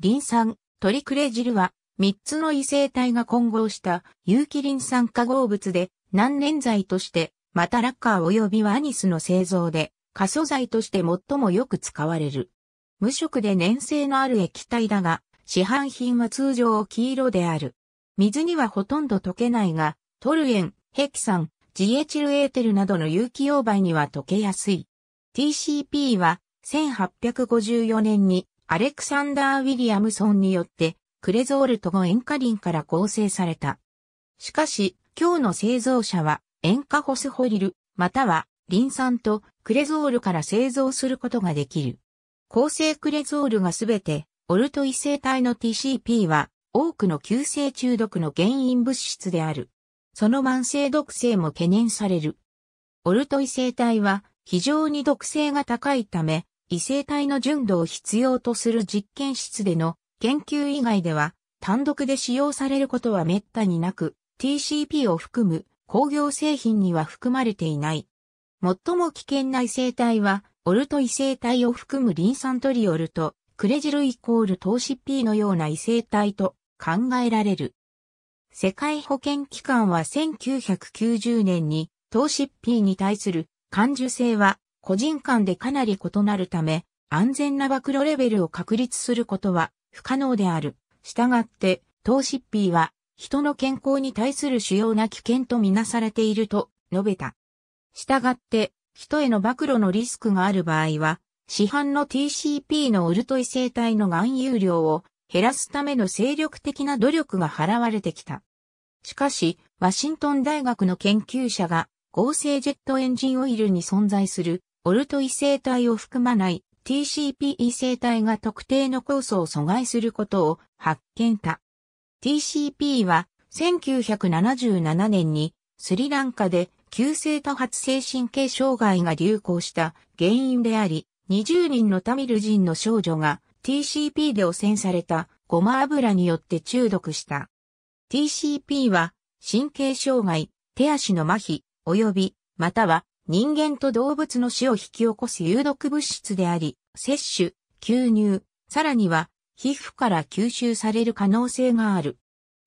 リン酸、トリクレジルは、3つの異性体が混合した有機リン酸化合物で、難燃剤として、またラッカー及びワニスの製造で、過疎剤として最もよく使われる。無色で粘性のある液体だが、市販品は通常黄色である。水にはほとんど溶けないが、トルエン、ヘキサン、ジエチルエーテルなどの有機溶媒には溶けやすい。TCP は1854年にアレクサンダー・ウィリアムソンによって、クレゾールとゴ塩化リンから構成された。しかし、今日の製造者は、塩化ホスホリル、または、リン酸とクレゾールから製造することができる。構成クレゾールがすべて、オルト異性体の TCP は、多くの急性中毒の原因物質である。その慢性毒性も懸念される。オルト異性体は非常に毒性が高いため、異性体の純度を必要とする実験室での研究以外では単独で使用されることは滅多になく TCP を含む工業製品には含まれていない。最も危険な異性体はオルト異性体を含むリン酸トリオルとクレジルイコール投資 P のような異性体と考えられる。世界保健機関は1990年に投資 P に対する感受性は個人間でかなり異なるため、安全な暴露レベルを確立することは不可能である。したがって、投資 P は、人の健康に対する主要な危険とみなされていると述べた。したがって、人への暴露のリスクがある場合は、市販の TCP のウルトイ生体の含有量を減らすための精力的な努力が払われてきた。しかし、ワシントン大学の研究者が合成ジェットエンジンオイルに存在するオルト異性体を含まない TCP 異性体が特定の酵素を阻害することを発見た。TCP は1977年にスリランカで急性多発性神経障害が流行した原因であり、20人のタミル人の少女が TCP で汚染されたごま油によって中毒した。TCP は神経障害、手足の麻痺、及びまたは人間と動物の死を引き起こす有毒物質であり、摂取、吸入、さらには皮膚から吸収される可能性がある。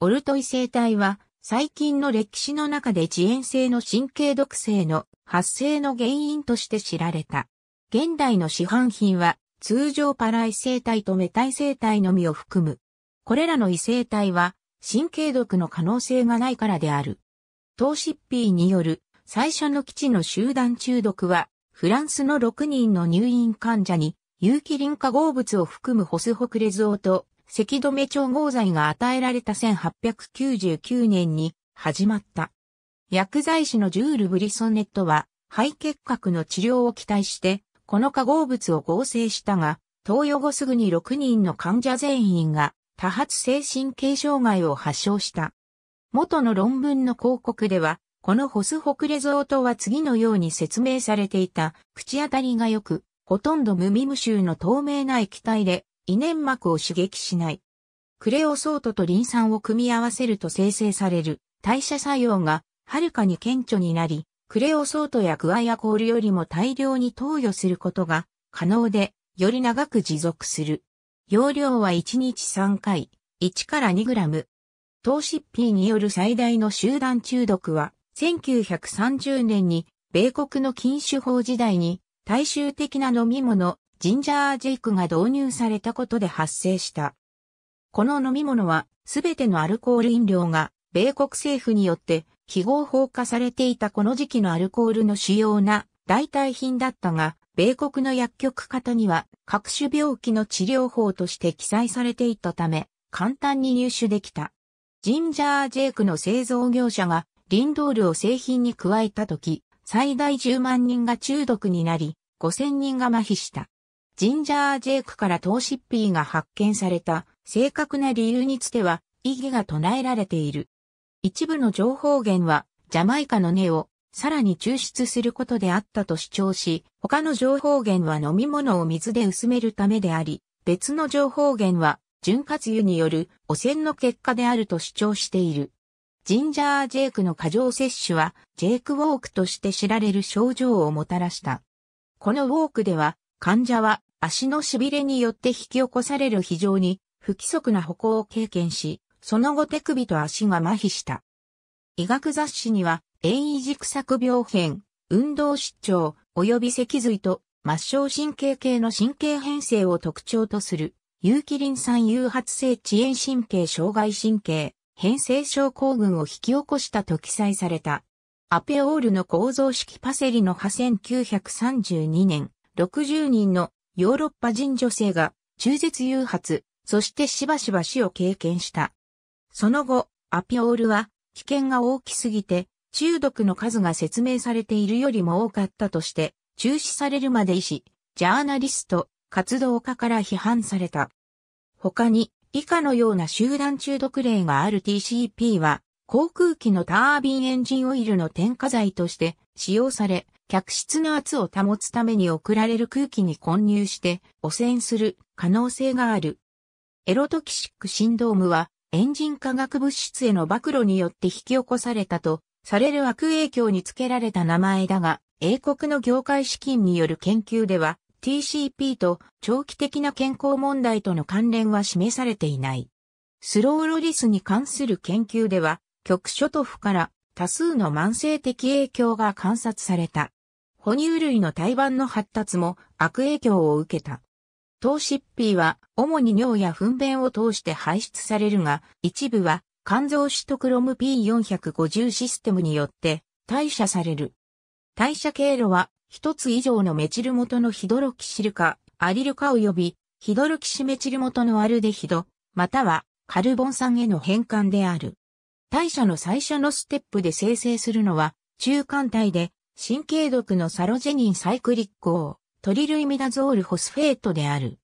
オルトイ生態は最近の歴史の中で遅延性の神経毒性の発生の原因として知られた。現代の市販品は通常パライ生体とメタイ生体のみを含む。これらの異生体は神経毒の可能性がないからである。トーシッピーによる最初の基地の集団中毒は、フランスの6人の入院患者に、有機ン化合物を含むホスホクレゾーと、咳止め調合剤が与えられた1899年に始まった。薬剤師のジュール・ブリソネットは、肺結核の治療を期待して、この化合物を合成したが、投与後すぐに6人の患者全員が多発性神経障害を発症した。元の論文の広告では、このホスホクレゾートは次のように説明されていた、口当たりが良く、ほとんど無味無臭の透明な液体で、胃粘膜を刺激しない。クレオソートとリン酸を組み合わせると生成される代謝作用がはるかに顕著になり、クレオソートやグアヤコールよりも大量に投与することが可能で、より長く持続する。容量は1日3回、1から 2g。糖質 P による最大の集団中毒は、1930年に米国の禁酒法時代に大衆的な飲み物ジンジャージェイクが導入されたことで発生した。この飲み物はすべてのアルコール飲料が米国政府によって非合法化されていたこの時期のアルコールの主要な代替品だったが、米国の薬局方には各種病気の治療法として記載されていたため、簡単に入手できた。ジンジャージェイクの製造業者が林道量製品に加えたとき、最大10万人が中毒になり、5000人が麻痺した。ジンジャー・ジェイクから投資ピーが発見された正確な理由については異議が唱えられている。一部の情報源はジャマイカの根をさらに抽出することであったと主張し、他の情報源は飲み物を水で薄めるためであり、別の情報源は潤滑油による汚染の結果であると主張している。ジンジャー・ジェイクの過剰摂取は、ジェイク・ウォークとして知られる症状をもたらした。このウォークでは、患者は足の痺れによって引き起こされる非常に不規則な歩行を経験し、その後手首と足が麻痺した。医学雑誌には、遠軸索病変、運動失調、及び脊髄と末梢神経系の神経変性を特徴とする、有機リン酸誘発性遅延神経障害神経、編成症候群を引き起こしたと記載された。アペオールの構造式パセリの派1932年、60人のヨーロッパ人女性が中絶誘発、そしてしばしば死を経験した。その後、アピオールは危険が大きすぎて中毒の数が説明されているよりも多かったとして中止されるまで医師、ジャーナリスト、活動家から批判された。他に以下のような集団中毒例がある TCP は、航空機のタービンエンジンオイルの添加剤として使用され、客室の圧を保つために送られる空気に混入して汚染する可能性がある。エロトキシックシンドームはエンジン化学物質への暴露によって引き起こされたとされる悪影響につけられた名前だが、英国の業界資金による研究では TCP と長期的な健康問題との関連は示されていない。スローロリスに関する研究では、局所塗布から多数の慢性的影響が観察された。哺乳類の胎盤の発達も悪影響を受けた。糖質 P は主に尿や糞便を通して排出されるが、一部は肝臓シトクロム P450 システムによって代謝される。代謝経路は一つ以上のメチル元のヒドロキシル化、アリル化及び、ヒドロキシメチル元のアルデヒド、またはカルボン酸への変換である。代謝の最初のステップで生成するのは、中間体で、神経毒のサロジェニンサイクリックをトリルイミダゾールホスフェートである。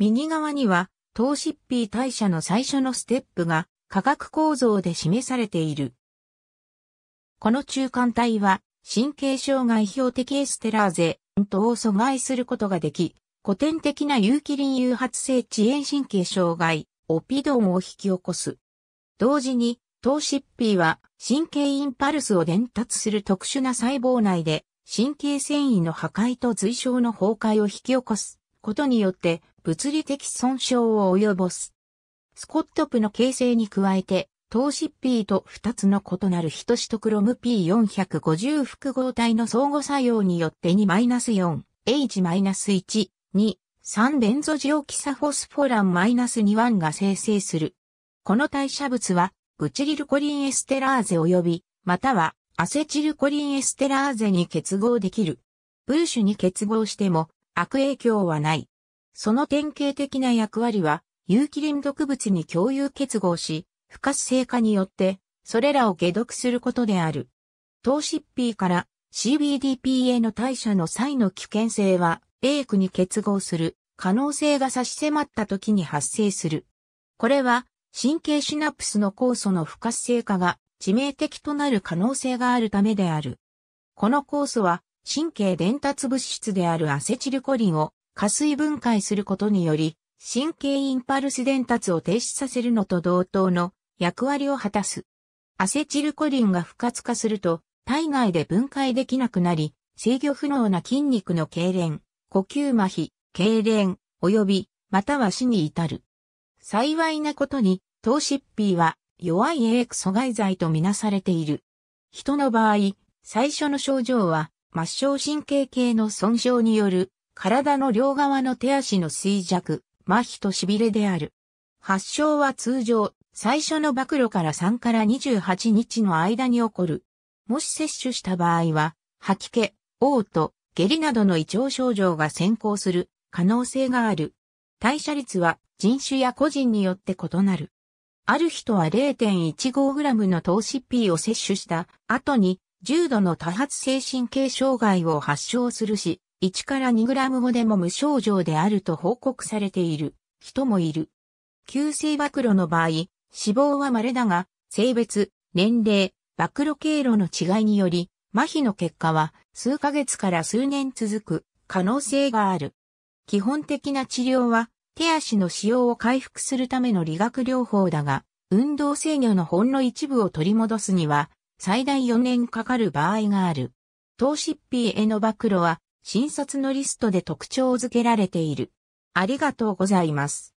右側には、糖ピー代謝の最初のステップが、化学構造で示されている。この中間体は、神経障害標的エステラーゼ、等を阻害することができ、古典的な有機輪誘発性遅延神経障害、オピドンを引き起こす。同時に、糖質 P は神経インパルスを伝達する特殊な細胞内で神経繊維の破壊と髄鞘の崩壊を引き起こすことによって物理的損傷を及ぼす。スコットプの形成に加えて糖質 P と2つの異なるヒトシトクロム P450 複合体の相互作用によって2-4、H-1、2、3ベンゾジオキサフォスフォラン -21 が生成する。この代謝物は、ブチリルコリンエステラーゼ及び、または、アセチルコリンエステラーゼに結合できる。ブーシュに結合しても、悪影響はない。その典型的な役割は、有機リン毒物に共有結合し、不活性化によって、それらを解毒することである。糖質 P から CBDP への代謝の際の危険性は、A 区に結合する可能性が差し迫った時に発生する。これは、神経シナプスの酵素の不活性化が致命的となる可能性があるためである。この酵素は、神経伝達物質であるアセチルコリンを加水分解することにより、神経インパルス伝達を停止させるのと同等の役割を果たす。アセチルコリンが不活化すると、体外で分解できなくなり、制御不能な筋肉の痙攣、呼吸麻痺、痙攣、及び、または死に至る。幸いなことに、糖疾病は弱い a ク阻害剤とみなされている。人の場合、最初の症状は、末梢神経系の損傷による、体の両側の手足の衰弱、麻痺と痺れである。発症は通常、最初の暴露から3から28日の間に起こる。もし摂取した場合は、吐き気、嘔吐、下痢などの胃腸症状が先行する可能性がある。代謝率は人種や個人によって異なる。ある人は 0.15g の糖質 P を摂取した後に重度の多発性神経障害を発症するし、1から 2g 後でも無症状であると報告されている人もいる。急性暴露の場合、死亡は稀だが、性別、年齢、暴露経路の違いにより、麻痺の結果は数ヶ月から数年続く可能性がある。基本的な治療は手足の使用を回復するための理学療法だが、運動制御のほんの一部を取り戻すには最大4年かかる場合がある。糖ピーへの暴露は診察のリストで特徴づけられている。ありがとうございます。